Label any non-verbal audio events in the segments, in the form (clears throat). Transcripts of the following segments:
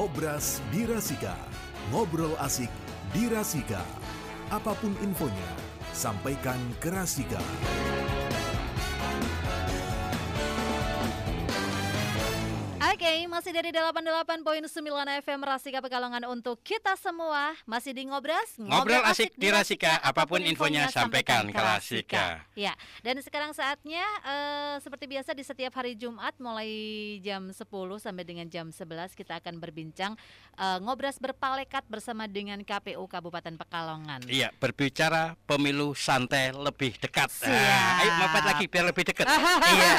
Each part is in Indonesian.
Ngobras di Ngobrol asik di Apapun infonya, sampaikan ke Rasika. masih dari 88.9 FM Rasika Pekalongan untuk kita semua Masih di Ngobras Ngobrol, asik, asik di Rasika, Apapun infonya sampaikan ke Rasika Ya, dan sekarang saatnya uh, Seperti biasa di setiap hari Jumat Mulai jam 10 sampai dengan jam 11 Kita akan berbincang uh, Ngobras berpalekat bersama dengan KPU Kabupaten Pekalongan Iya, berbicara pemilu santai lebih dekat ah, Siap. Uh, ayo mepet lagi biar lebih dekat (laughs) Iya,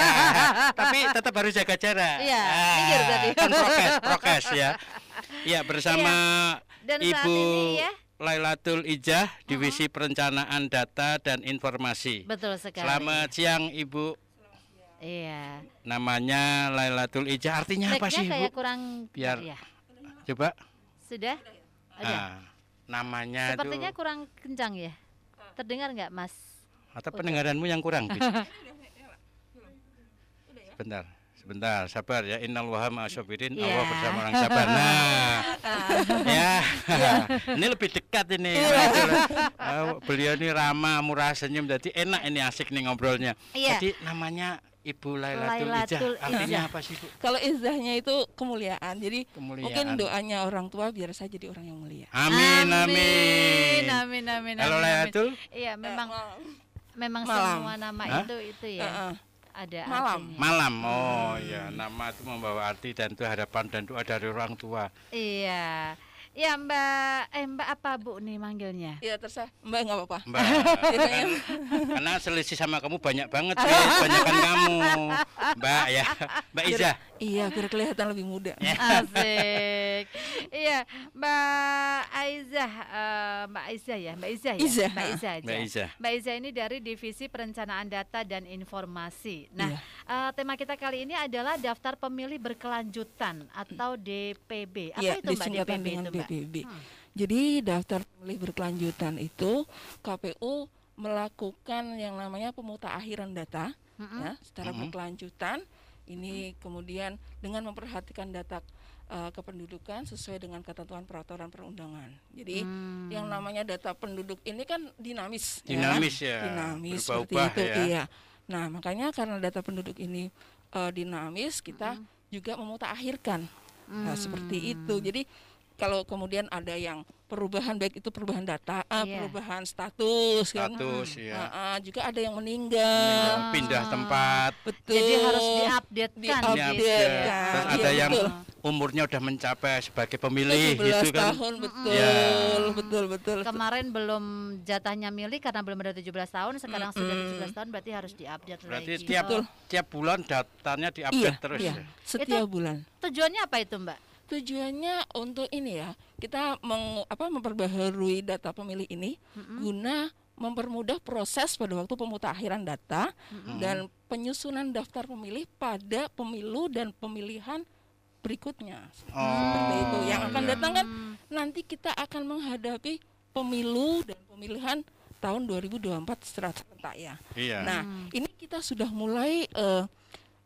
tapi tetap harus jaga jarak Iya, ah. minggir kan prokes prokes ya ya bersama ya. ibu ya Lailatul Ijah Divisi uh -huh. Perencanaan Data dan Informasi. Betul sekali. Selamat siang Ibu. Iya. Namanya Lailatul Ijah artinya apa sih Ibu? kurang biar ya. Coba. Sudah? Ah, Ada. Nah, namanya Sepertinya itu... kurang kencang ya. Terdengar nggak Mas? Atau pendengaranmu yang kurang, Bentar. (laughs) Sebentar. Sebentar, sabar ya. Innal wahama asyabirin yeah. Allah bersama orang sabar. (laughs) Nah. ya. Iya. ini lebih dekat ini. uh, beliau ini ramah, murah, senyum. Jadi enak ini asik nih ngobrolnya. Yeah. Jadi namanya Ibu Lailatul, Ijah. Artinya apa sih, Bu? Kalau izahnya itu kemuliaan. Jadi kemuliaan. mungkin doanya orang tua biar saya jadi orang yang mulia. Amin amin. Amin amin amin. Kalau Lailatul? Iya, memang uh, memang semua nama Hah? itu itu ya. Uh -uh ada malam. Artinya. Malam. Oh hmm. ya, nama itu membawa arti dan itu harapan dan doa dari orang tua. Iya. Ya Mbak, eh Mbak apa Bu nih manggilnya? Iya terserah, Mbak nggak apa-apa. Mbak, kan, (laughs) karena selisih sama kamu banyak banget, ya, banyak kamu, Mbak ya, Mbak Iza. Iya, biar kelihatan lebih muda. (laughs) Asik. iya, Mbak Aizah, uh, Mbak Aizah ya, Mbak Aizah ya, Mbak Aizah aja. Mbak Aizah. Mbak Aizah ini dari divisi perencanaan data dan informasi. Nah, iya. uh, tema kita kali ini adalah daftar pemilih berkelanjutan atau DPB. Apa iya, itu Mbak DPB itu, Mbak? DPB. Hmm. Jadi daftar pemilih berkelanjutan itu KPU melakukan yang namanya pemutakhiran data mm ya secara mm -hmm. berkelanjutan ini kemudian dengan memperhatikan data uh, kependudukan sesuai dengan ketentuan peraturan perundangan. Jadi hmm. yang namanya data penduduk ini kan dinamis, ya kan? dinamis ya, ya. dinamis seperti itu ya. iya. Nah makanya karena data penduduk ini uh, dinamis kita hmm. juga memutakhirkan nah, seperti hmm. itu. Jadi kalau kemudian ada yang perubahan baik itu perubahan data, yeah. Iya. perubahan status, kan? status kan? ya. Uh, uh, juga ada yang meninggal, meninggal pindah tempat. Betul. Jadi harus diupdate kan. Diupdate. Gitu. Kan? Ya. Terus ada ya, yang betul. umurnya udah mencapai sebagai pemilih gitu kan. tahun betul. Ya. Betul, betul betul. Kemarin belum jatahnya milih karena belum ada 17 tahun, sekarang mm -hmm. sudah 17 tahun berarti harus diupdate berarti lagi. Berarti tiap tiap bulan datanya diupdate iya, terus. Iya. Ya? Setiap itu, bulan. Tujuannya apa itu, Mbak? tujuannya untuk ini ya kita meng, apa memperbaharui data pemilih ini mm-hmm. guna mempermudah proses pada waktu pemutakhiran data mm-hmm. dan penyusunan daftar pemilih pada pemilu dan pemilihan berikutnya oh, seperti itu oh, yang akan iya. datang kan nanti kita akan menghadapi pemilu dan pemilihan tahun 2024 secara serentak ya. Iya. Nah, hmm. ini kita sudah mulai uh,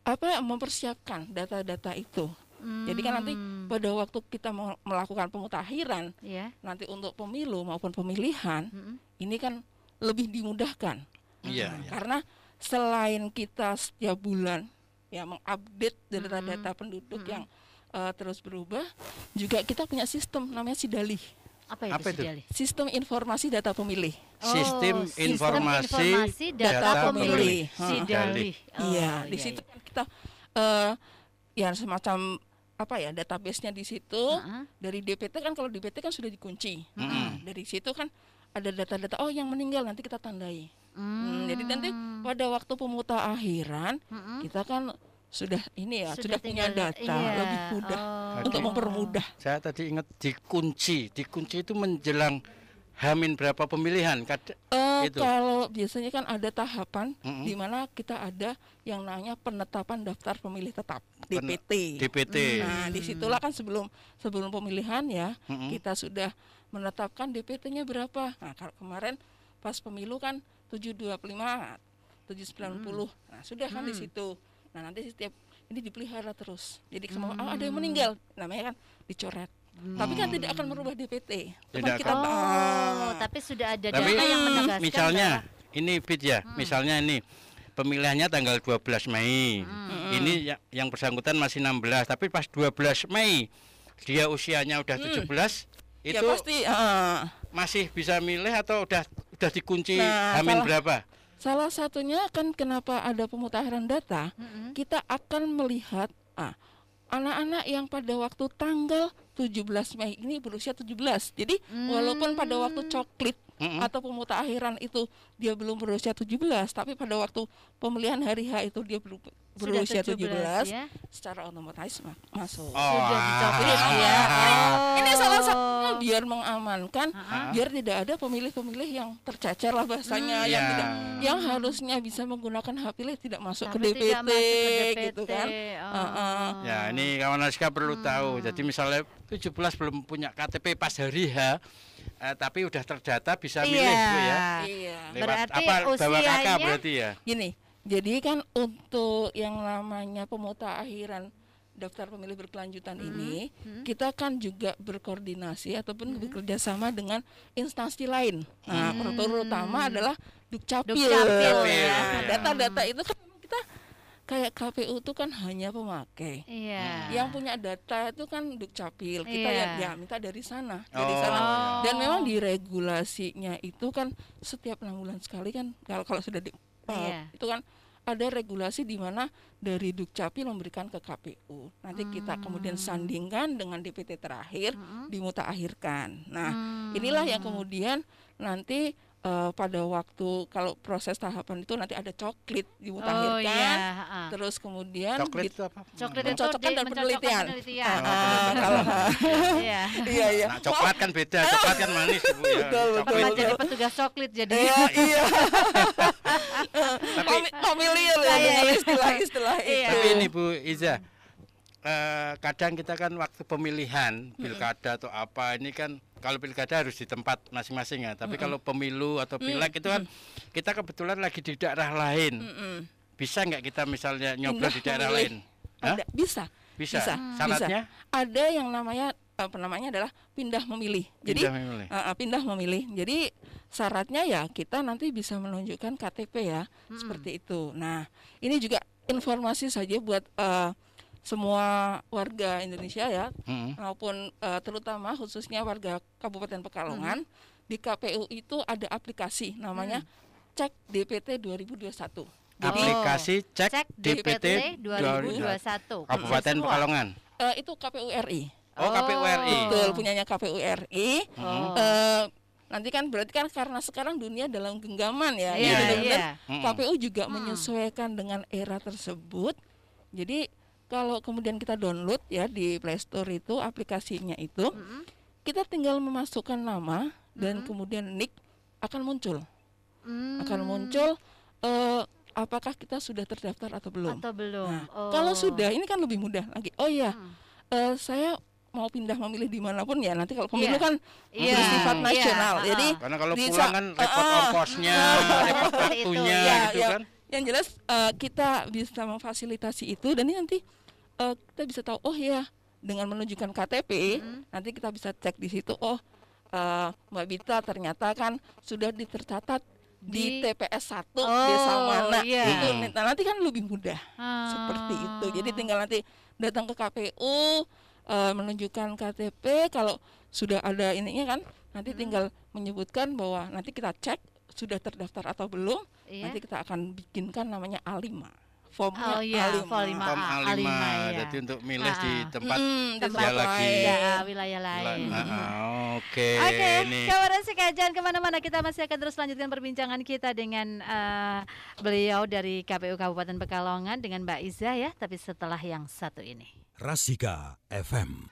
apa mempersiapkan data-data itu Hmm. Jadi kan nanti hmm. pada waktu kita melakukan pemutakhiran, yeah. nanti untuk pemilu maupun pemilihan, hmm. ini kan lebih dimudahkan. Yeah, hmm. yeah. Karena selain kita setiap bulan ya mengupdate data-data hmm. penduduk hmm. yang uh, terus berubah, juga kita punya sistem namanya Sidali. Apa, itu, Apa itu? Sidalih? Sistem informasi data pemilih. Oh, sistem informasi, informasi data, data pemilih. pemilih. Sidalih. Oh, iya, oh, di iya. situ kan kita uh, ya semacam apa ya databasenya di situ uh-huh. dari DPT kan kalau DPT kan sudah dikunci uh-huh. dari situ kan ada data-data oh yang meninggal nanti kita tandai hmm. hmm, jadi mm. nanti pada waktu pemuta akhiran uh-huh. kita kan sudah ini ya sudah, sudah punya data iya. lebih mudah oh. untuk mempermudah saya tadi ingat dikunci dikunci itu menjelang Hamin berapa pemilihan? Kad uh, itu. Kalau biasanya kan ada tahapan mm -hmm. di mana kita ada yang namanya penetapan daftar pemilih tetap DPT. DPT. Mm. Nah, hmm. disitulah kan sebelum sebelum pemilihan ya mm -hmm. kita sudah menetapkan DPT-nya berapa. Nah, kalau kemarin pas pemilu kan 725 790. Mm. Nah, sudah kan mm. di hmm. situ. Nah, nanti setiap ini dipelihara terus. Jadi hmm. oh, ada yang meninggal, namanya kan dicoret. Hmm. Tapi kan hmm. tidak akan merubah DPT. Tidak kita akan. Oh, tapi sudah ada tapi, data yang hmm, menegaskan. Misalnya bahwa... ini fit ya, hmm. misalnya ini pemilihannya tanggal 12 Mei. Hmm. Ini ya, yang bersangkutan masih 16, tapi pas 12 Mei dia usianya udah hmm. 17 ya, itu ya pasti uh, masih bisa milih atau udah udah dikunci nah, hamin berapa? Salah satunya kan kenapa ada pemutahiran data, -hmm. kita akan melihat ah anak-anak yang pada waktu tanggal 17 Mei ini berusia 17. Jadi hmm. walaupun pada waktu coklit hmm. atau pemutakhiran itu dia belum berusia 17, tapi pada waktu pemilihan hari H itu dia belum berusia tujuh belas ya. secara otomatis ma masuk. Oh. Sudah dicoblos ah. Iya. ya. Iya. Oh. Ini salah satu nah, biar mengamankan, uh biar tidak ada pemilih-pemilih yang tercecer lah bahasanya hmm. yang iya. tidak, yang harusnya bisa menggunakan hak pilih tidak masuk, ke, DPT, tidak masuk ke DPT gitu kan. Oh. Uh -uh. Ya ini kawan Naska perlu hmm. tahu. Jadi misalnya 17 belum punya KTP pas hari H eh, tapi udah terdata bisa milih iya. Bu ya. Iya. Lewat berarti apa bawa kakak berarti ya. Gini, jadi kan untuk yang namanya akhiran daftar pemilih berkelanjutan hmm. ini, hmm. kita kan juga berkoordinasi ataupun hmm. bekerja sama dengan instansi lain. Nah, hmm. terutama adalah Dukcapil. data ya. nah, hmm. Data-data itu kan kita kayak KPU itu kan hanya pemakai. Iya. Hmm. Yang punya data itu kan Dukcapil. Kita ya, iya. ya, ya minta dari sana, oh. dari oh. sana. Dan oh. memang di regulasinya itu kan setiap enam bulan sekali kan kalau kalau sudah di, yeah. itu kan ada regulasi di mana dari Dukcapil memberikan ke KPU. Nanti hmm. kita kemudian sandingkan dengan DPT terakhir hmm. dimutakhirkan. Nah, hmm. inilah yang kemudian nanti uh, pada waktu kalau proses tahapan itu nanti ada coklat di oh, iya. terus kemudian coklit itu apa? Coklit cocokkan dan penelitian. Ah, oh, ah, kalau iya iya. iya. Nah, coklat kan beda, coklat kan manis bu ya. Betul, jadi petugas coklat jadi. Iya (laughs) iya. Familiar ya dengan iya, iya. istilah-istilah itu. Tapi ini Bu Iza, eh, kadang kita kan waktu pemilihan pilkada atau apa ini kan kalau pilkada harus di tempat masing-masing ya. Tapi mm -mm. kalau pemilu atau pileg mm itu kan kita kebetulan lagi di daerah lain. Mm -mm. Bisa nggak kita misalnya nyoblos di daerah lain? Ada, bisa. Bisa. Bisa. Hmm. Syaratnya? Ada yang namanya apa eh, namanya adalah pindah memilih. Jadi pindah memilih. Uh, pindah memilih. Jadi syaratnya ya kita nanti bisa menunjukkan KTP ya, hmm. seperti itu. Nah, ini juga informasi saja buat uh, semua warga Indonesia ya hmm. maupun uh, terutama khususnya warga Kabupaten Pekalongan hmm. di KPU itu ada aplikasi namanya hmm. cek DPT 2021. Jadi, aplikasi cek, cek DPT, DPT 2021 Kabupaten Pekalongan. Uh, itu KPU RI. Oh, KPU RI. Betul, punyanya KPU RI. Oh. Mm-hmm. Eh, uh, nanti kan berarti kan karena sekarang dunia dalam genggaman ya. ya yeah, yeah. KPU juga hmm. menyesuaikan dengan era tersebut. Jadi kalau kemudian kita download ya di Play Store itu aplikasinya itu, mm -hmm. kita tinggal memasukkan nama dan mm -hmm. kemudian nick akan muncul, mm. akan muncul uh, apakah kita sudah terdaftar atau belum? Atau belum. Nah, oh. Kalau sudah, ini kan lebih mudah lagi. Oh iya, mm. uh, saya mau pindah memilih dimanapun ya nanti kalau pemilu yeah. kan yeah. Iya. bersifat iya. nasional yeah. jadi karena kalau pulang kan repot ongkosnya repot waktunya iya, gitu ya. kan yang jelas uh, kita bisa memfasilitasi itu dan ini nanti uh, kita bisa tahu oh ya dengan menunjukkan KTP hmm. nanti kita bisa cek di situ oh uh, Mbak Bita ternyata kan sudah ditercatat di, di TPS 1 oh, desa mana iya. itu nah, nanti kan lebih mudah hmm. seperti itu jadi ah. tinggal nanti datang ke KPU uh, menunjukkan KTP kalau sudah ada ininya kan nanti hmm. tinggal menyebutkan bahwa nanti kita cek sudah terdaftar atau belum, iya. nanti kita akan bikinkan namanya A5 formnya oh, iya, A5. Form A5, A5, A5 ya. Jadi iya. untuk milih A5. Ah, ah. mm, di tempat mm, tempat dia lagi ya, wilayah lain. Ah, oke. Oke. Okay, okay. Ini. Kawaran kemana-mana kita masih akan terus lanjutkan perbincangan kita dengan uh, beliau dari KPU Kabupaten Pekalongan dengan Mbak Iza ya. Tapi setelah yang satu ini. Rasika FM.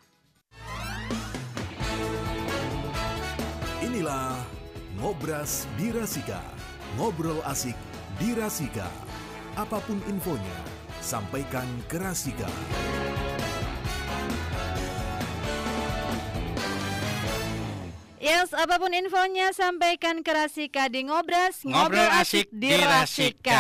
Inilah Ngobras Dirasika. Ngobrol asik Dirasika. Apapun infonya, sampaikan ke Rasika. Yes, apapun infonya sampaikan ke Rasika di Ngobras Ngobrol, asik, asik di Rasika.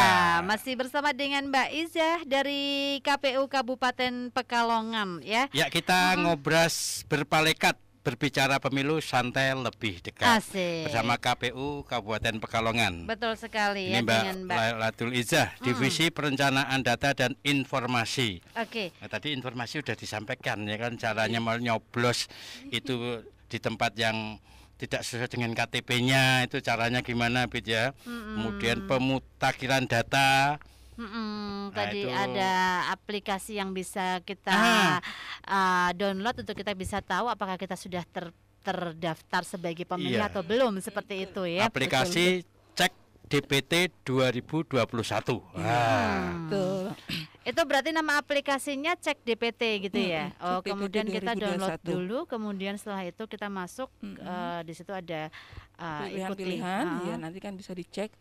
Rasika. Masih bersama dengan Mbak Izah dari KPU Kabupaten Pekalongan ya. Ya, kita hmm. ngobras berpalekat Berbicara Pemilu Santai Lebih Dekat Asik. bersama KPU Kabupaten Pekalongan. Betul sekali Ini ya Mbak, Mbak. Latul Izzah, hmm. Divisi Perencanaan Data dan Informasi. Oke. Okay. Nah, tadi informasi sudah disampaikan ya kan caranya mau nyoblos itu di tempat yang tidak sesuai dengan KTP-nya itu caranya gimana Bid ya. Hmm. Kemudian pemutakhiran data Mm-mm, nah, tadi itu. ada aplikasi yang bisa kita ah. uh, download untuk kita bisa tahu apakah kita sudah ter terdaftar sebagai pemilih iya. atau belum seperti itu ya. Aplikasi betul, betul. cek DPT 2021. Hmm. Ah. Betul. Itu berarti nama aplikasinya cek DPT gitu ya. oh, kemudian kita download dulu, kemudian setelah itu kita masuk hmm. uh, di situ ada uh, pilihan-pilihan, uh, ya nanti kan bisa dicek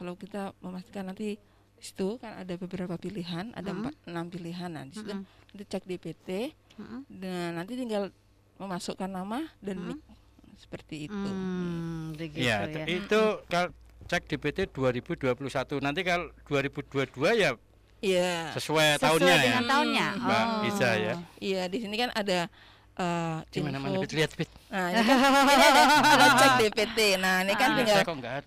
kalau kita memastikan nanti situ kan ada beberapa pilihan, ada hmm. empat hmm. enam pilihan. Nah, di situ nanti hmm. cek DPT. hmm. Dan nanti tinggal memasukkan nama dan hmm. nik seperti itu. Hmm, hmm. Iya, ya, ya, itu kalau cek DPT 2021. Nanti kalau 2022 ya Iya. Sesuai, sesuai tahunnya dengan ya. tahunnya. Mbak oh. ya. Iya, di sini kan ada uh, Gimana mana mana lihat fit. Nah, ini kan, (laughs) kan cek DPT. Nah, ini kan ah. tinggal Saya kok enggak ya?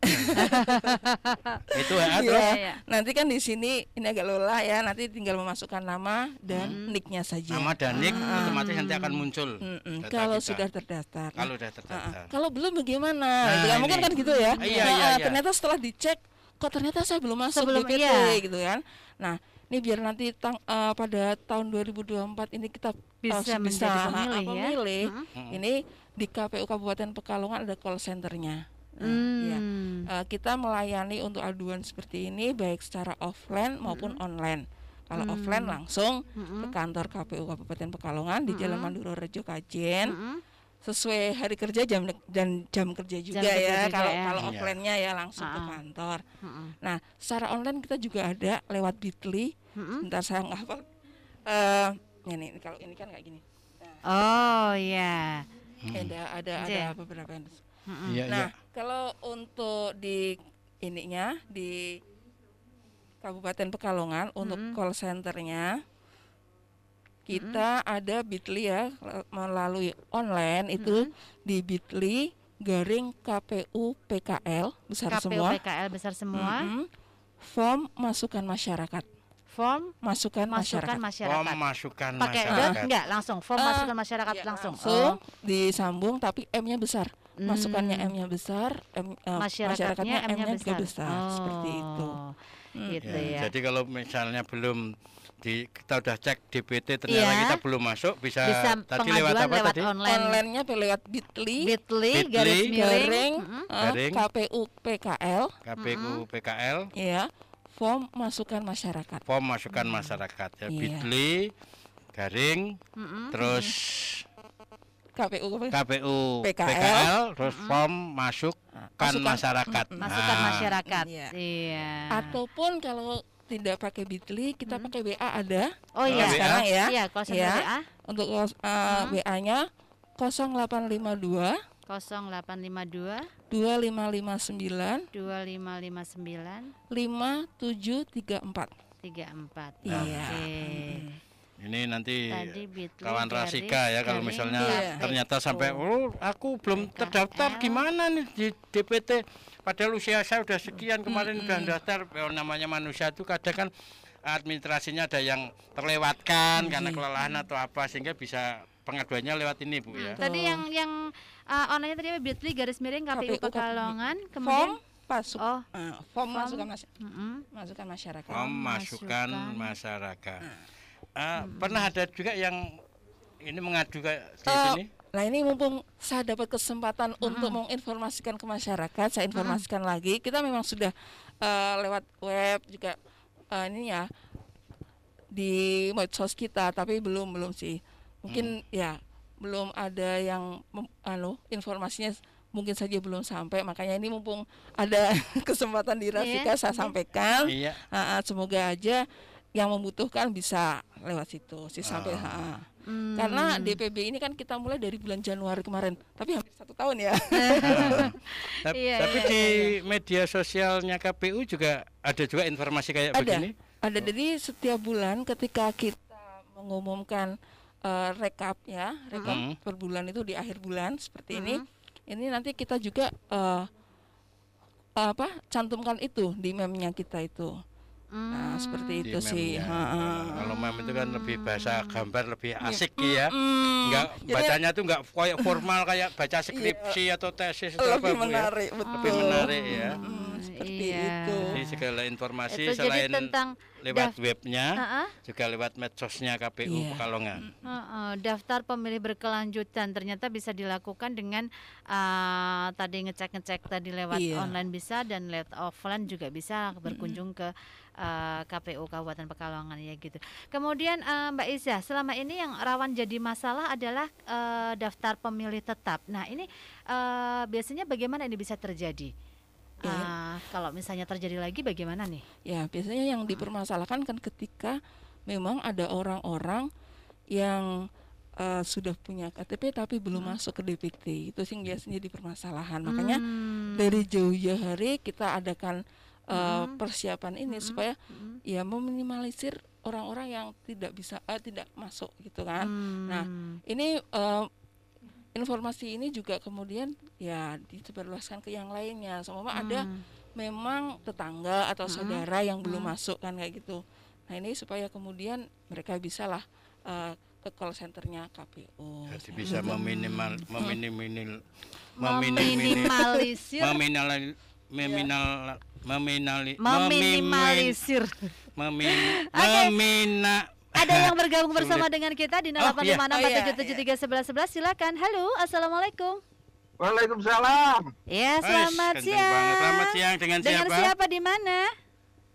(laughs) Itu ya, iya. terus. Ya. Nanti kan di sini ini agak lelah ya. Nanti tinggal memasukkan nama dan hmm. nicknya saja. Nama dan nick hmm. otomatis nanti akan muncul. Hmm. Kalau kita. sudah terdaftar. Kalau sudah ah, ah. terdaftar. Uh, kalau belum bagaimana? Nah, Kamu kan kan gitu ya. Iya, iya, iya. Ternyata setelah dicek kok ternyata saya belum masuk Sebelum DPT iya. gitu kan. Nah, ini biar nanti tang, uh, pada tahun 2024 ini kita eh, bisa uh, bisa pemilih, ya. pemilih hmm. hmm. ini di KPU Kabupaten Pekalongan ada call centernya. Nah, iya. hmm. uh, ya. uh, kita melayani untuk aduan seperti ini baik secara offline maupun hmm. online. Kalau hmm. offline langsung hmm. ke kantor KPU Kabupaten Pekalongan di hmm. Jalan Manduro Rejo Kajen. Hmm. Sesuai hari kerja jam dan jam kerja juga jam ya, ya. kalau ya. offline-nya ya langsung hmm. ke kantor. Hmm. Nah, secara online kita juga ada lewat Bitly mm Ntar saya ngapal. Uh, eh, ini, ini kalau ini kan kayak gini. Oh ya. Yeah. Ada ada ada yeah. beberapa yang. Mm-hmm. Yeah, nah yeah. kalau untuk di ininya di Kabupaten Pekalongan mm-hmm. untuk call centernya kita mm-hmm. ada Bitly ya melalui online itu mm-hmm. di Bitly garing KPU PKL besar KPU semua. KPU PKL besar semua. Mm-hmm. Form masukan masyarakat form masukan masukan masyarakat. masyarakat. Form masukan Pake masyarakat. Pakai enggak langsung form uh, masukan masyarakat iya, langsung. langsung. Oh. Disambung tapi M-nya besar. Hmm. Masukannya M-nya besar, M, uh, masyarakatnya, masyarakatnya M-nya, M-nya besar. besar. Oh. Seperti itu. Hmm. Gitu ya, ya. Jadi kalau misalnya belum di kita udah cek DPT ternyata ya. kita belum masuk bisa, bisa tadi lewat apa lewat tadi online. online-nya lewat Bitly Bitly, Bitly garis miring, garing. Uh, KPU PKL KPU PKL ya form masukan masyarakat. Form masukan hmm. masyarakat ya. Yeah. Bitly garing mm -mm. terus KPU KPU PKL, PKL terus mm. form masukkan masukan, masyarakat mm, masukan nah. masyarakat iya. iya ataupun kalau tidak pakai Bitly kita mm. pakai WA ada oh iya sekarang ya iya, ya, untuk uh, mm. WA-nya 0852 0852 2559 2559 5734 34 iya okay. Hmm. Ini nanti Tadi kawan Rasika ya kalau misalnya iya. ternyata sampai oh, oh aku belum BKL. terdaftar gimana nih di DPT padahal usia saya sudah sekian hmm, kemarin hmm, hmm. daftar oh, namanya manusia itu kadang kan administrasinya ada yang terlewatkan hmm. karena kelelahan atau apa sehingga bisa pengaduannya lewat ini Bu ya. Tadi yang yang uh, eh, onanya oh, tadi apa Bitly garis miring KPU, KPU Pekalongan kemudian oh, uh, form, form masukan masyarakat mm -hmm. masukan masyarakat form masukan masyarakat uh, -hmm. pernah ada juga yang ini mengadu ke di uh, sini Nah ini mumpung saya dapat kesempatan hmm. untuk menginformasikan ke masyarakat, saya informasikan hmm. lagi. Kita memang sudah uh, lewat web juga uh, ini ya di medsos kita, tapi belum belum sih. Mungkin hmm. ya belum ada yang halo anu, informasinya mungkin saja belum sampai makanya ini mumpung ada (laughs) kesempatan di Rafika yeah. saya iya. sampaikan yeah. Iya. uh, semoga aja yang membutuhkan bisa lewat situ sih sampai uh. Hmm. Karena DPB ini kan kita mulai dari bulan Januari kemarin, tapi hampir satu tahun ya. Ah. (laughs) tapi iya, iya, tapi iya, di iya. media sosialnya KPU juga ada juga informasi kayak ada, begini. Ada, jadi setiap bulan ketika kita mengumumkan uh, eh, rekap ya, rekap mm -hmm. per bulan itu di akhir bulan seperti mm -hmm. ini. Mm-hmm. Ini nanti kita juga uh, apa cantumkan itu di memnya kita itu. Nah, seperti hmm. itu Di sih. Ya. Ha Kalau mem itu kan lebih bahasa gambar lebih iya. asik ya. ya. Enggak bacanya tuh enggak kayak formal kayak baca iya. skripsi atau tesis atau lebih apa ya? menarik, ya. betul. Lebih menarik ya. Mm. seperti iya. itu. Jadi segala informasi itu selain tentang lewat webnya uh -uh. juga lewat medsosnya KPU yeah. Pekalongan. Uh -uh. Daftar pemilih berkelanjutan ternyata bisa dilakukan dengan uh, tadi ngecek-ngecek tadi lewat yeah. online bisa dan lewat offline juga bisa berkunjung mm -hmm. ke uh, eh, KPU Kabupaten Pekalongan ya gitu. Kemudian uh, Mbak Iza, selama ini yang rawan jadi masalah adalah uh, daftar pemilih tetap. Nah ini uh, biasanya bagaimana ini bisa terjadi? Ya. Uh, kalau misalnya terjadi lagi bagaimana nih? Ya biasanya yang hmm. dipermasalahkan kan ketika memang ada orang-orang yang uh, sudah punya KTP tapi belum hmm. masuk ke DPT itu sih biasanya di makanya hmm. dari jauh jauh hari kita adakan uh, hmm. persiapan ini hmm. supaya hmm. ya meminimalisir orang-orang yang tidak bisa uh, tidak masuk gitu kan. Nah, hmm. Nah, ini uh, informasi ini juga kemudian ya disebarluaskan ke yang lainnya. Semua hmm. ada memang tetangga atau hmm. saudara yang belum hmm. masuk kan kayak gitu. Nah, ini supaya kemudian mereka bisalah uh, ke call centernya KPU. Jadi bisa gitu. meminimal mm-hmm. meminimal meminimalisir meminimal meminimal (laughs) ya meminali, meminimalisir. Memin, (laughs) okay. ada yang (laughs) bergabung bersama dengan kita di 0856477311 oh, iya. silakan. Halo, assalamualaikum. Waalaikumsalam. Ya, selamat Eish, siang. Banget. Selamat siang dengan, dengan siapa? siapa di mana?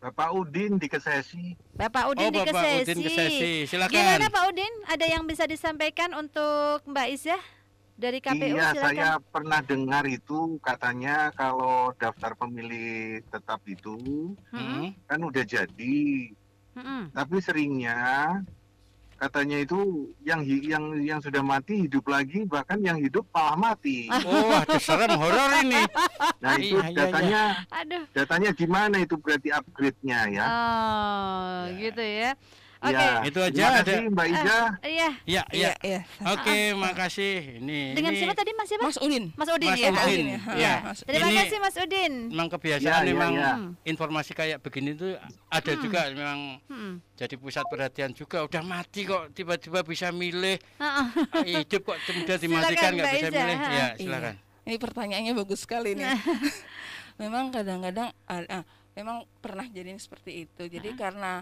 Bapak Udin di Kesesi. Bapak oh, Udin oh, di Bapak Kesesi. Udin Kesesi. Silakan. Gimana Pak Udin? Ada yang bisa disampaikan untuk Mbak ya? dari KPU iya, saya pernah dengar itu katanya kalau daftar pemilih tetap itu hmm. kan udah jadi. Hmm. Tapi seringnya katanya itu yang yang yang sudah mati hidup lagi bahkan yang hidup malah mati. Wah, (laughs) oh, serem horor ini. Nah, itu iya, iya, iya. datanya iya, Aduh. datanya gimana itu berarti upgrade-nya ya. Oh, ya. gitu ya. Oke. Okay. Ya, itu aja terima ada. Kasih, Mbak ah, Ija. Uh, iya. Iya, iya. ya. Oke, okay, ah. makasih. Ini Dengan ini... siapa tadi Mas siapa? Mas Udin. Mas Udin Mas ya. Udin. Ya. Mas Udin. Terima kasih Mas Udin. Memang kebiasaan ya, memang ya, informasi kayak begini itu ada hmm. juga memang hmm. jadi pusat perhatian juga. Udah mati kok tiba-tiba bisa milih. Uh, uh. Hidup kok kemudian (laughs) dimatikan nggak bisa milih. Ya, silakan. Ini pertanyaannya bagus sekali nih. (laughs) memang kadang-kadang uh, uh, memang pernah jadi seperti itu. Jadi uh. karena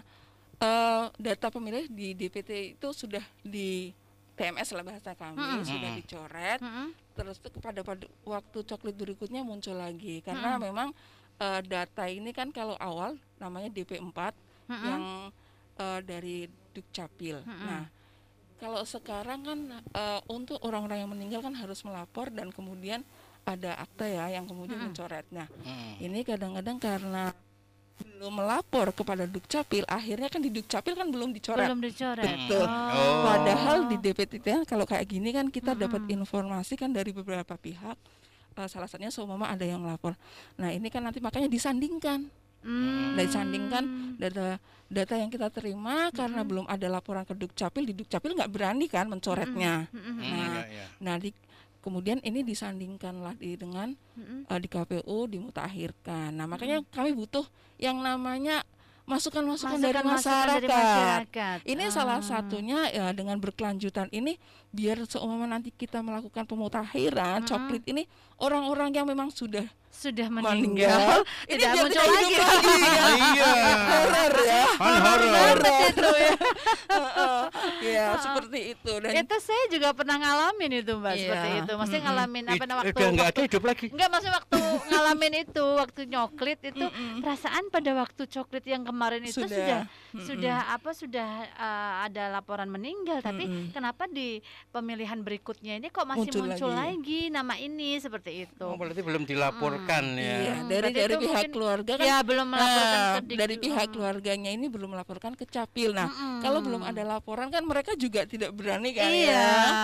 Eh, data pemilih di DPT itu sudah di TMS lah bahasa kami hmm. sudah dicoret hmm. terus pada pada waktu coklat berikutnya muncul lagi karena hmm. memang uh, data ini kan kalau awal namanya DP4 hmm. yang uh, dari Dukcapil. Hmm. Nah, kalau sekarang kan uh, untuk orang-orang yang meninggal kan harus melapor dan kemudian ada akte ya yang kemudian hmm. mencoret. Nah, hmm. ini kadang-kadang karena belum melapor kepada Dukcapil, akhirnya kan di Dukcapil kan belum dicoret. Belum dicoret. Betul. Oh. Padahal di DPTTN kalau kayak gini kan kita hmm. dapat informasi kan dari beberapa pihak. Uh, salah satunya seumama ada yang lapor Nah, ini kan nanti makanya disandingkan. Hmm. Nah, dari sandingkan data data yang kita terima karena hmm. belum ada laporan ke Dukcapil, di Dukcapil nggak berani kan mencoretnya. Hmm. Hmm. Nah, hmm. Iya, iya. nah di kemudian ini disandingkanlah di, dengan mm-hmm. uh, di KPU dimutakhirkan. Nah makanya mm-hmm. kami butuh yang namanya masukan-masukan dari, masyarakat. dari masyarakat. Ini ah. salah satunya ya dengan berkelanjutan ini biar seumpama nanti kita melakukan pemutahiran hmm. coklat ini orang-orang yang memang sudah sudah meninggal, tidak muncul lagi. Iya. iya. Horor ya. Horor kan itu ya. Iya, seperti itu dan itu saya juga pernah ngalamin itu, Mbak, yeah. seperti itu. Masih ngalamin apa namanya waktu nggak enggak ada hidup lagi. Enggak, maksudnya waktu ngalamin itu, waktu nyoklit itu mm -hmm. perasaan pada waktu coklit yang kemarin itu sudah sudah, mm -hmm. sudah apa sudah uh, ada laporan meninggal, tapi mm -hmm. kenapa di pemilihan berikutnya ini kok masih muncul, muncul lagi. Ya? lagi nama ini seperti itu. Oh, berarti belum dilaporkan hmm. ya. Iya, hmm, dari dari pihak mungkin, keluarga kan. Ya, belum melaporkan nah, dari pihak hmm. keluarganya ini belum melaporkan ke Capil. Nah, hmm. kalau belum ada laporan kan mereka juga tidak berani kan iya. ya.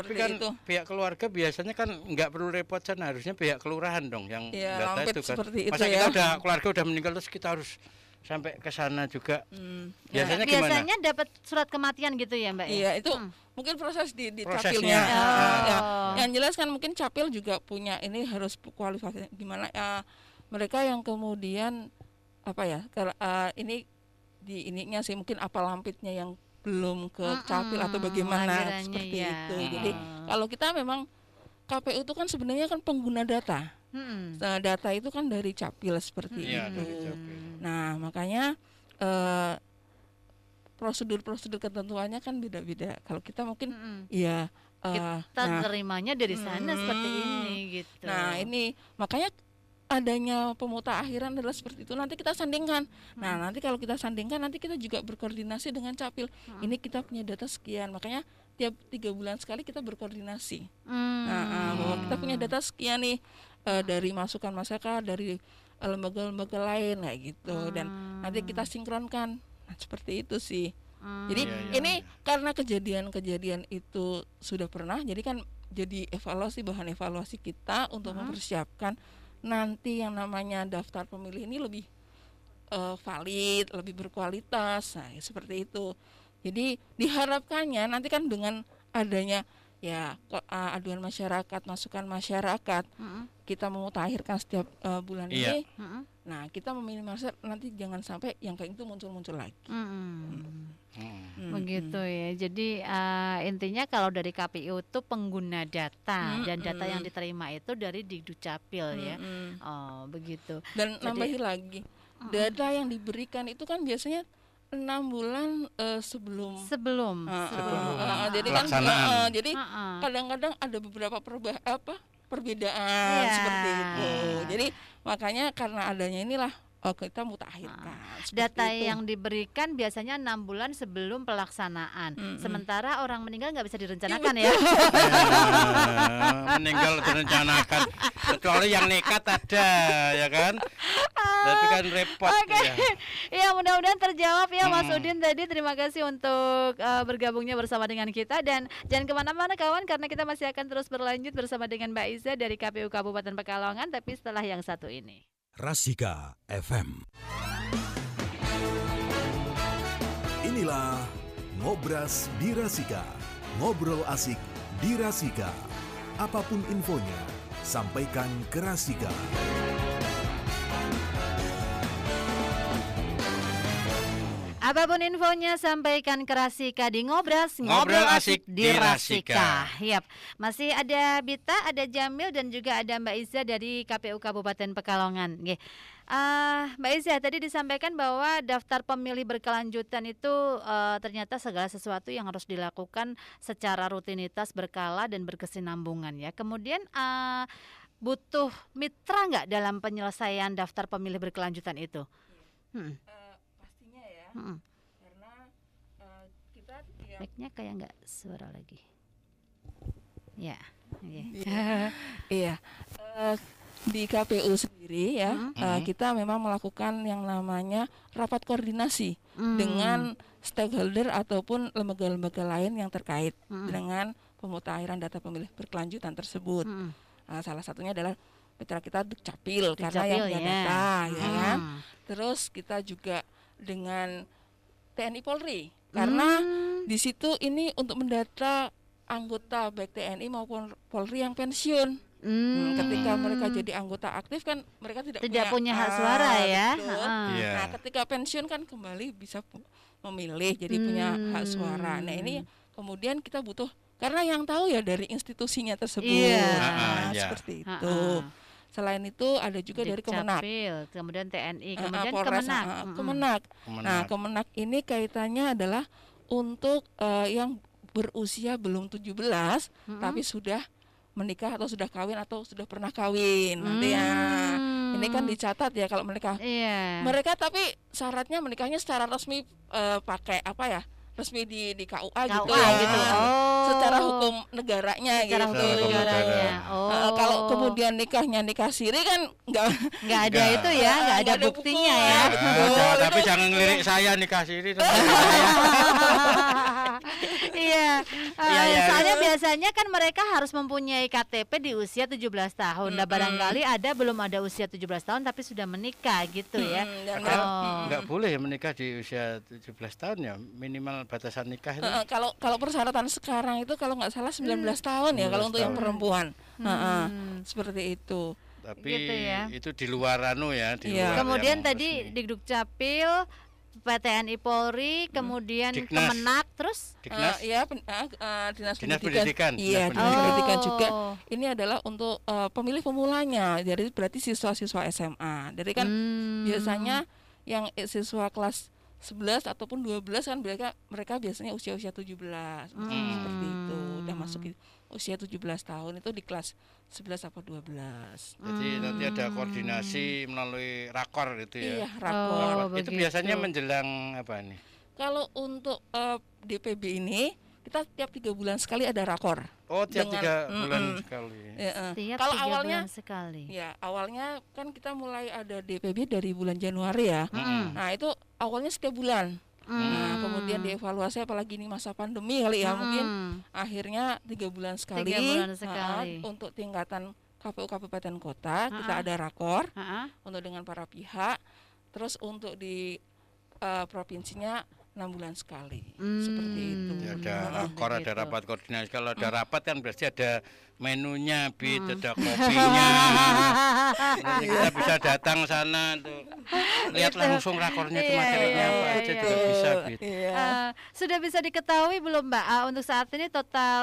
Tapi kan itu. pihak keluarga biasanya kan nggak perlu repot kan harusnya pihak kelurahan dong yang ya, data itu kan. Masa itu kita ya. udah keluarga udah meninggal terus kita harus sampai ke sana juga. Hmm. Biasanya ya. gimana? Biasanya dapat surat kematian gitu ya, Mbak? Ya? Iya, itu hmm. mungkin proses di, di capilnya. Oh. Ah, ya. Yang jelas kan mungkin capil juga punya ini harus kualifikasi gimana ya mereka yang kemudian apa ya? Uh, ini di ininya sih mungkin apa lampitnya yang belum ke hmm, capil hmm, atau bagaimana seperti ya. itu. Jadi hmm. kalau kita memang KPU itu kan sebenarnya kan pengguna data. Hmm. Nah, data itu kan dari capil seperti hmm. itu. Nah, makanya prosedur eh, prosedur-prosedur ketentuannya kan beda-beda. Kalau kita mungkin hmm. ya kita nah, terimanya dari sana hmm, seperti ini gitu. Nah, ini makanya adanya pemuta akhiran adalah seperti itu nanti kita sandingkan hmm. nah nanti kalau kita sandingkan nanti kita juga berkoordinasi dengan capil hmm. ini kita punya data sekian makanya tiap tiga bulan sekali kita berkoordinasi hmm. nah, ah, bahwa kita punya data sekian nih uh, dari masukan masyarakat dari lembaga-lembaga lain kayak gitu hmm. dan ah. nanti kita sinkronkan nah, seperti itu sih hmm. jadi iya, iya, ini iya. karena kejadian-kejadian itu sudah pernah jadi kan jadi evaluasi bahan evaluasi kita untuk hmm. mempersiapkan nanti yang namanya daftar pemilih ini lebih uh, valid lebih berkualitas nah seperti itu jadi diharapkannya nanti kan dengan adanya ya uh, aduan masyarakat, masukan masyarakat, mm -hmm. kita memutahirkan setiap uh, bulan yeah. ini. Mm -hmm. Nah, kita meminimalisir nanti jangan sampai yang kayak itu muncul-muncul lagi. Mm -hmm. Mm -hmm. Begitu hmm. ya. Jadi uh, intinya kalau dari KPU itu pengguna data mm -hmm. dan data yang diterima itu dari di Dukcapil mm -hmm. ya. Oh, begitu. Dan Jadi, nambahin lagi, data yang diberikan itu kan biasanya enam bulan uh, sebelum sebelum, uh, sebelum. Uh, uh, uh, jadi kan uh, jadi ah, kadang-kadang ada beberapa apa perbedaan yeah. seperti itu jadi makanya karena adanya inilah kita mutakhirkan. Nah, Data itu. yang diberikan biasanya enam bulan sebelum pelaksanaan. Mm -hmm. Sementara orang meninggal nggak bisa direncanakan iya, ya. ya. (laughs) (laughs) meninggal direncanakan. Kecuali yang nekat ada ya kan. Tapi kan repot okay. ya. ya mudah-mudahan terjawab ya hmm. Mas Udin tadi terima kasih untuk uh, bergabungnya bersama dengan kita dan jangan kemana-mana kawan karena kita masih akan terus berlanjut bersama dengan Mbak Iza dari KPU Kabupaten Pekalongan tapi setelah yang satu ini. Rasika FM. Inilah Ngobras di Rasika. Ngobrol asik di Rasika. Apapun infonya, sampaikan ke Rasika. Apapun infonya sampaikan ke Rasika di Ngobras Ngobrol, Ngobrol asik di Rasika. Yap. Masih ada Bita, ada Jamil dan juga ada Mbak Iza dari KPU Kabupaten Pekalongan. Uh, Mbak Iza tadi disampaikan bahwa daftar pemilih berkelanjutan itu uh, ternyata segala sesuatu yang harus dilakukan secara rutinitas berkala dan berkesinambungan ya. Kemudian uh, butuh mitra nggak dalam penyelesaian daftar pemilih berkelanjutan itu? Hmm. Mm -mm. Karena uh, kita tiap mic kayak nggak suara lagi. Ya. Yeah. Iya. (laughs) iya. Uh, di KPU sendiri ya, -hmm. uh, kita memang melakukan yang namanya rapat koordinasi mm. dengan stakeholder ataupun lembaga-lembaga lain yang terkait mm. dengan pemutakhiran data pemilih berkelanjutan tersebut. Mm. Uh, salah satunya adalah mitra kita Dukcapil, Dukcapil karena yang punya ya. data, ya kan. Terus kita juga dengan TNI Polri karena hmm. di situ ini untuk mendata anggota baik TNI maupun Polri yang pensiun. Hmm. Ketika hmm. mereka jadi anggota aktif kan mereka tidak, tidak punya, punya hak ah, suara ah, ya. Betul. Ah. Yeah. Nah, ketika pensiun kan kembali bisa memilih jadi hmm. punya hak hmm. suara. Nah, ini kemudian kita butuh karena yang tahu ya dari institusinya tersebut. Yeah. Iya. Nah, ah, iya. yeah. seperti itu. Ah, ah. Selain itu ada juga dari Kemenak. kemudian TNI, kemudian uh, Polres, Kemenak. Uh, Kemenak. Kemenak. Nah, Kemenak ini kaitannya adalah untuk uh, yang berusia belum 17 mm -hmm. tapi sudah menikah atau sudah kawin atau sudah pernah kawin ya? hmm. nanti ya ini kan dicatat ya kalau mereka. yeah. mereka tapi syaratnya menikahnya secara resmi uh, pakai apa ya resmi di di KUA, KUA gitu, ya. gitu. Iya. Oh secara hukum negaranya secara gitu. Hukum negaranya. Oh. Uh, kalau kemudian nikahnya nikah siri kan nggak nggak ada enggak. itu ya, nggak ada, ada buktinya ya. tapi jangan ngelirik kan. saya nikah siri. (laughs) (laughs) Iya. Iya, eh, iya, iya. Soalnya biasanya kan mereka harus mempunyai KTP di usia 17 tahun. Mm -hmm. Nah, barangkali ada belum ada usia 17 tahun tapi sudah menikah gitu ya. Mm, oh. Enggak boleh menikah di usia 17 tahun ya. Minimal batasan nikah itu. Uh, kalau kalau persyaratan sekarang itu kalau enggak salah 19 hmm. tahun ya kalau untuk yang perempuan. Hmm. Uh, uh, seperti itu tapi gitu ya. itu di luar anu ya di ya. luar kemudian tadi di di Dukcapil PTNI Polri, hmm. kemudian Diknas. Kemenak, terus Diknas. Uh, eh, ya pen, uh, dinas, dinas pendidikan. Iya, dinas, pendidikan juga. Oh. Ini adalah untuk uh, pemilih pemulanya. Jadi berarti siswa-siswa SMA. Jadi kan hmm. biasanya yang siswa kelas 11 ataupun 12 kan mereka mereka biasanya usia-usia 17 nah, hmm. seperti itu yang masuk hmm. usia 17 tahun itu di kelas 11 atau 12. Jadi hmm. nanti ada koordinasi melalui rakor gitu ya. Iya, rakor. Oh, itu biasanya menjelang apa nih? Kalau untuk uh, eh, DPB ini kita tiap tiga bulan sekali ada rakor. Oh tiap tiga bulan mm, sekali. Ya, eh. Tiap Kalau awalnya bulan sekali. Ya awalnya kan kita mulai ada DPB dari bulan Januari ya. Mm. Nah itu awalnya setiap bulan. Nah, hmm. Nah, kemudian dievaluasi apalagi ini masa pandemi kali ya hmm. mungkin akhirnya tiga bulan sekali, tiga bulan sekali. Nah, untuk tingkatan KPU kabupaten kota ha -ha. kita ada rakor ha -ha. untuk dengan para pihak terus untuk di uh, provinsinya enam bulan sekali hmm. seperti itu. Ya ah, ada nah, ada gitu. rapat koordinasi. Kalau ada hmm. rapat kan berarti ada menunya, bi, hmm. ada kopinya. (laughs) Nanti kita bisa datang sana tuh. Lihat gitu. langsung rakornya itu iya, materinya iya, apa aja iya. juga bisa bit. Iya. Uh, sudah bisa diketahui belum Mbak uh, untuk saat ini total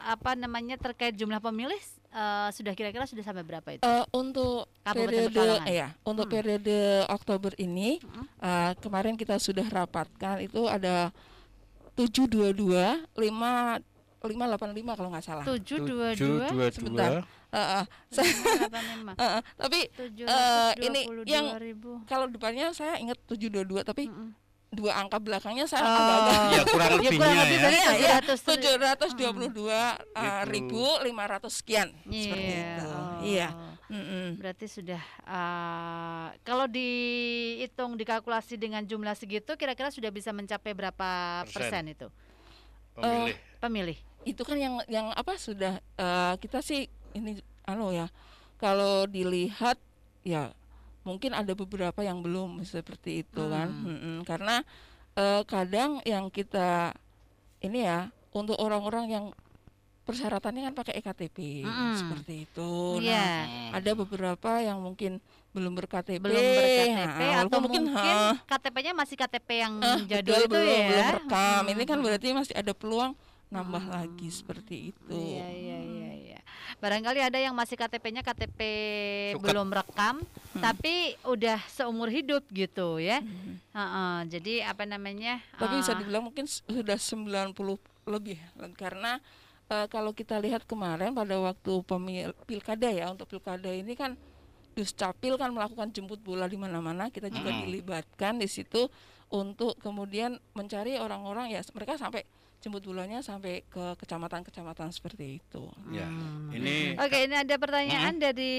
apa namanya terkait jumlah pemilih uh, sudah kira-kira sudah sampai berapa itu? Uh, untuk Kabupaten periode eh, ya, untuk hmm. periode Oktober ini hmm. uh, kemarin kita sudah rapatkan itu ada 722 5 585 kalau nggak salah. 722 sebentar. Uh, uh, uh, uh, tapi uh, ini yang ribu. kalau depannya saya ingat 722 tapi mm -mm dua angka belakangnya saya oh. agak-agak iya, (laughs) ya kurang lebihnya ya, ya iya, tujuh ratus dua puluh dua eh, gitu. ribu lima ratus sekian yeah. Iya. Oh. iya Mm-mm. berarti sudah uh, kalau dihitung dikalkulasi dengan jumlah segitu kira-kira sudah bisa mencapai berapa persen, persen itu pemilih uh, pemilih itu kan yang yang apa sudah uh, kita sih ini halo anu ya kalau dilihat ya mungkin ada beberapa yang belum seperti itu hmm. kan hmm, karena uh, kadang yang kita ini ya untuk orang-orang yang persyaratannya kan pakai ektp hmm. seperti itu. Yeah. Iya. ada beberapa yang mungkin belum berktp, belum berktp nah, atau mungkin, mungkin KTP-nya masih KTP yang eh, jadul betul, itu belum, ya. Belum rekam. Hmm. Ini kan hmm. berarti masih ada peluang nambah hmm. lagi ah. seperti itu. yeah, yeah, yeah barangkali ada yang masih KTP-nya KTP KTP belum rekam hmm. tapi udah seumur hidup gitu ya hmm. uh -uh, jadi apa namanya tapi uh, bisa eh, dibilang mungkin sudah 90 lebih karena uh, kalau kita lihat kemarin pada waktu pemil pilkada ya untuk pilkada ini kan Duscapil kan melakukan jemput bola di mana-mana, kita juga hmm. dilibatkan di situ untuk kemudian mencari orang-orang ya mereka sampai jemput bulannya sampai ke kecamatan-kecamatan seperti itu. Ya. Hmm. Ini Oke, ini ada pertanyaan hmm? dari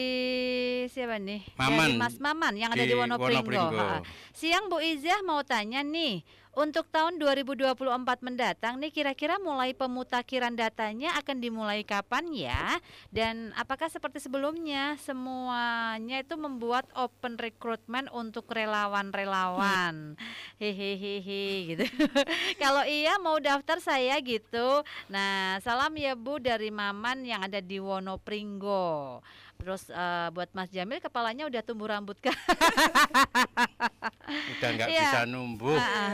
siapa nih? Maman. Dari Mas Maman yang di ada di Wonopringgo. Wonopringgo. Siang Bu Izah mau tanya nih, untuk tahun 2024 mendatang nih kira-kira mulai pemutakhiran datanya akan dimulai kapan ya? Dan apakah seperti sebelumnya semuanya itu membuat open recruitment untuk relawan-relawan? Hehehehe hmm. gitu. (laughs) Kalau iya mau daftar saya gitu. Nah, salam ya Bu dari Maman yang ada di Wonopringgo. Terus uh, buat Mas Jamil kepalanya udah tumbuh rambut kan? (laughs) udah nggak yeah. bisa numbuh. Uh, uh,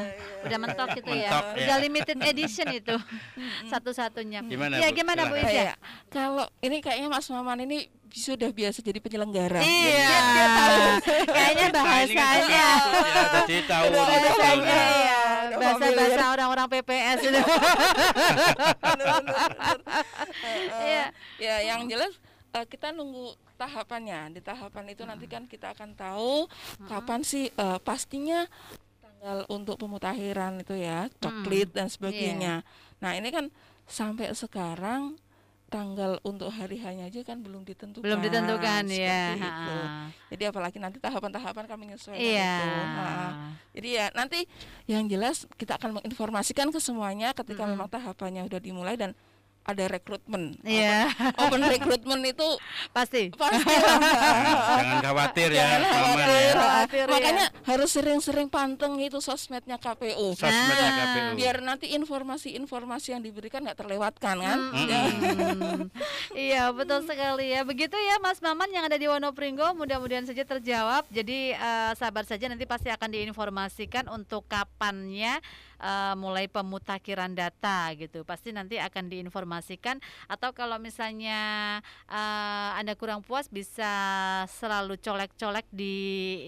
udah mentok gitu mentok, ya. Udah limited edition itu (laughs) satu-satunya. Gimana? Ya gimana Bu Ida? Kalau ini kayaknya Mas Maman ini sudah biasa jadi penyelenggara. Iya. Kayaknya nah, kan bahasanya. Jadi tahu bahasanya. Iya. Bahasa-bahasa orang-orang PPS itu. (laughs) ya, yang jelas uh, kita nunggu tahapannya. Di tahapan itu hmm. nanti kan kita akan tahu hmm. kapan sih uh, pastinya tanggal untuk pemutahiran itu ya, mm. coklit hmm. dan sebagainya. Yeah. Nah, ini kan sampai sekarang tanggal untuk hari hanya aja kan belum ditentukan. Belum ditentukan ya. Itu. Jadi apalagi nanti tahapan-tahapan kami menyesuaikan yeah. itu. Nah, jadi ya nanti yang jelas kita akan menginformasikan ke semuanya ketika -hmm. memang tahapannya sudah dimulai dan ada rekrutmen. Iya. Yeah. Open, open rekrutmen itu pasti. Pasti. (laughs) Jangan khawatir ya, Jangan khawatir. Ya. khawatir Makanya ya. harus sering-sering panteng itu sosmednya KPU. Sosmednya nah, KPU. Biar nanti informasi-informasi yang diberikan nggak terlewatkan kan? Hmm. Hmm. (laughs) iya, betul sekali ya. Begitu ya Mas Maman yang ada di Wonopringgo, mudah-mudahan saja terjawab. Jadi uh, sabar saja nanti pasti akan diinformasikan untuk kapannya uh, mulai pemutakhiran data gitu. Pasti nanti akan diinformasikan atau kalau misalnya uh, Anda kurang puas bisa selalu colek-colek di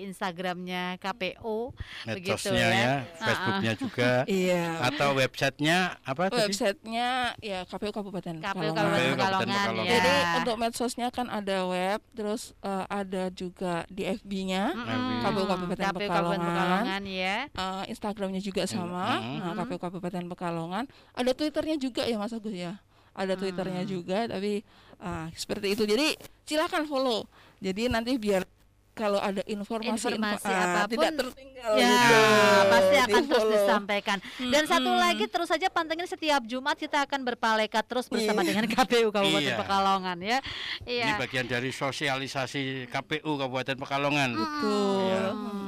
Instagramnya KPO begitu ya. ya Facebooknya juga. (laughs) Iya. Atau websitenya apa tadi? Websitenya ya KPU Kabupaten KPU Kabupaten Pekalongan. Ya. Jadi untuk medsosnya kan ada web, terus uh, ada juga di FB-nya mm-hmm. KPU Kabupaten KPU Pekalongan. Kabupaten Pekalongan ya. Uh, Instagramnya juga iya. sama hmm. KPU Kabupaten Pekalongan. Ada Twitternya juga ya Mas Agus ya. Ada hmm. Twitternya juga tapi uh, seperti itu. Jadi silakan follow. Jadi nanti biar kalau ada informasi, informasi ah, info, apapun tidak tertinggal ya gitu. pasti akan Di terus follow. disampaikan dan hmm, satu lagi terus saja pantengin setiap Jumat kita akan berpaleka terus bersama iya. dengan KPU Kabupaten iya. Pekalongan ya iya. ini bagian dari sosialisasi KPU Kabupaten Pekalongan betul ya,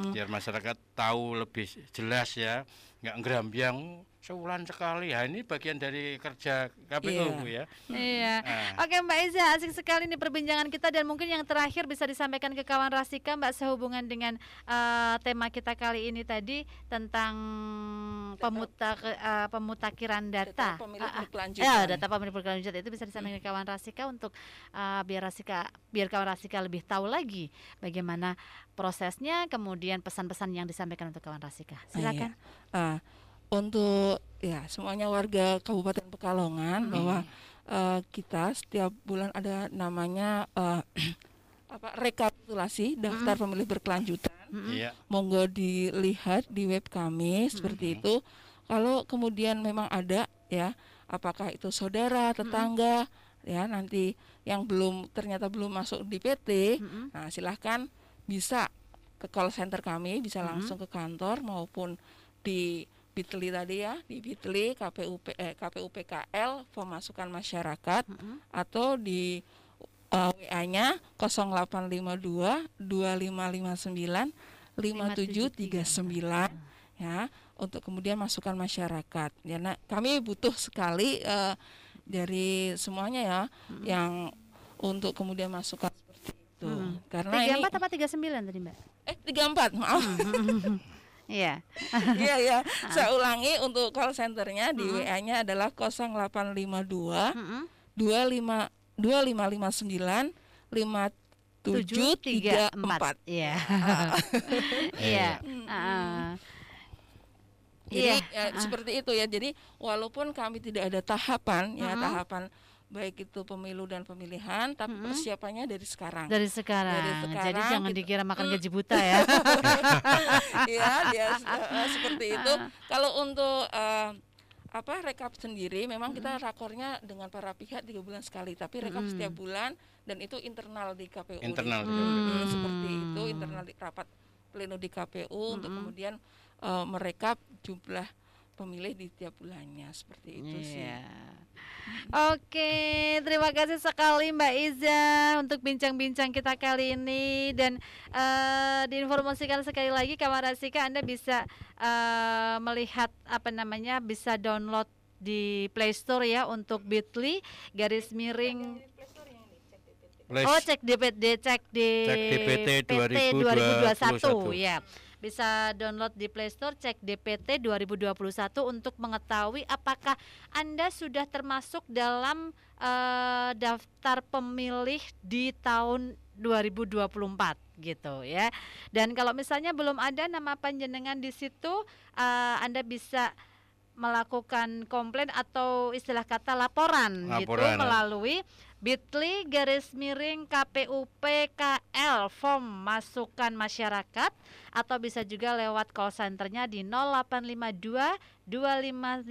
biar masyarakat tahu lebih jelas ya nggak ngerambiang sebulan sekali ya ini bagian dari kerja KPU yeah. ya. Iya. Nah. Oke Mbak Iza asik sekali ini perbincangan kita dan mungkin yang terakhir bisa disampaikan ke kawan Rasika Mbak sehubungan dengan uh, tema kita kali ini tadi tentang pemuta uh, pemutakhiran data. Data pemilih ah, ah. berkelanjutan. Uh, uh, data pemilih berkelanjutan itu bisa disampaikan ke kawan Rasika untuk uh, biar Rasika biar kawan Rasika lebih tahu lagi bagaimana prosesnya kemudian pesan-pesan yang disampaikan untuk kawan Rasika. Iya. Silakan. iya. uh untuk ya semuanya warga Kabupaten Pekalongan hmm. bahwa uh, kita setiap bulan ada namanya uh, (clears throat) apa rekapitulasi daftar hmm. pemilih berkelanjutan. Hmm. Yeah. Monggo dilihat di web kami seperti hmm. itu. Kalau kemudian memang ada ya, apakah itu saudara, tetangga hmm. ya nanti yang belum ternyata belum masuk di PT, hmm. nah silahkan bisa ke call center kami bisa langsung hmm. ke kantor maupun di Bitly tadi ya di Bitly KPUP eh, KPUPKL pemasukan masyarakat mm -hmm. atau di uh, WA-nya 0852 2559 5739 ya untuk kemudian masukan masyarakat. Ya, nah, kami butuh sekali uh, dari semuanya ya mm hmm. yang untuk kemudian masukan seperti itu. Hmm. Karena 34 ini, apa 39 tadi, Mbak? Eh 34, maaf. Mm Hmm. (laughs) Iya. (laughs) iya. Iya ya. Saya ulangi untuk call centernya di mm-hmm. WA-nya adalah 0852 mm-hmm. 25 2559 5 tujuh tiga empat iya. Ah. (laughs) Iya. ya iya jadi seperti itu ya jadi walaupun kami tidak ada tahapan ya uh -huh. tahapan baik itu pemilu dan pemilihan tapi -hmm. persiapannya dari sekarang. Dari sekarang. Dari sekarang. Jadi gitu. jangan dikira makan mm. gaji buta ya. (laughs) ya dia (laughs) eh, seperti itu. Ah. Kalau untuk uh, apa rekap sendiri memang mm. kita rakornya dengan para pihak tiga bulan sekali tapi rekap mm. setiap bulan dan itu internal di KPU. Internal di KPU. Hmm. Seperti itu mm. internal di rapat pleno di KPU -hmm. untuk kemudian uh, merekap jumlah pemilih di tiap bulannya seperti itu yeah. sih. Oke, terima kasih sekali Mbak Iza untuk bincang-bincang kita kali ini dan uh, diinformasikan sekali lagi Kamar Rasika Anda bisa uh, melihat apa namanya bisa download di Play Store ya untuk Bitly garis miring Oh cek DPD cek di cek DPT 2021 ya bisa download di Play Store cek DPT 2021 untuk mengetahui apakah Anda sudah termasuk dalam uh, daftar pemilih di tahun 2024 gitu ya. Dan kalau misalnya belum ada nama panjenengan di situ, uh, Anda bisa melakukan komplain atau istilah kata laporan, gitu, laporan gitu melalui bit.ly garis miring KPUPKL form masukan masyarakat atau bisa juga lewat call centernya di 0852 lima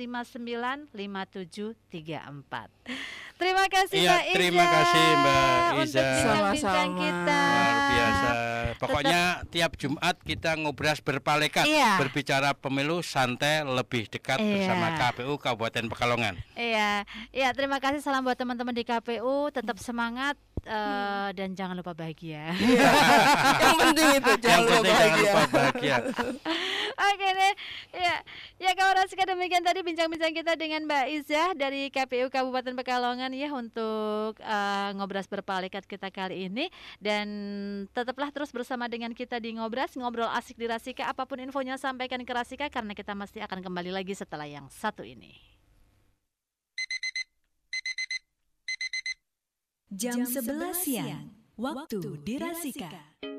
Terima kasih ya, Mbak Iza. Terima kasih Mbak Iza. Untuk bincang-bincang kita. Luar biasa. Pokoknya Tetap. tiap Jumat kita ngobras berpalekat, iya. berbicara pemilu santai lebih dekat iya. bersama KPU Kabupaten Pekalongan. Iya. Iya, terima kasih salam buat teman-teman di KPU, tetap semangat uh, dan jangan lupa bahagia. (laughs) yang penting itu jangan yang lupa bahagia. Jangan lupa bahagia. Oke deh. Ya, ya kawan Rasika demikian tadi bincang-bincang kita dengan Mbak Izah ya, dari KPU Kabupaten Pekalongan ya untuk uh, ngobras berpalikat kita kali ini dan tetaplah terus bersama dengan kita di ngobras ngobrol asik di Rasika apapun infonya sampaikan ke Rasika karena kita masih akan kembali lagi setelah yang satu ini. Jam 11 siang, waktu di Rasika.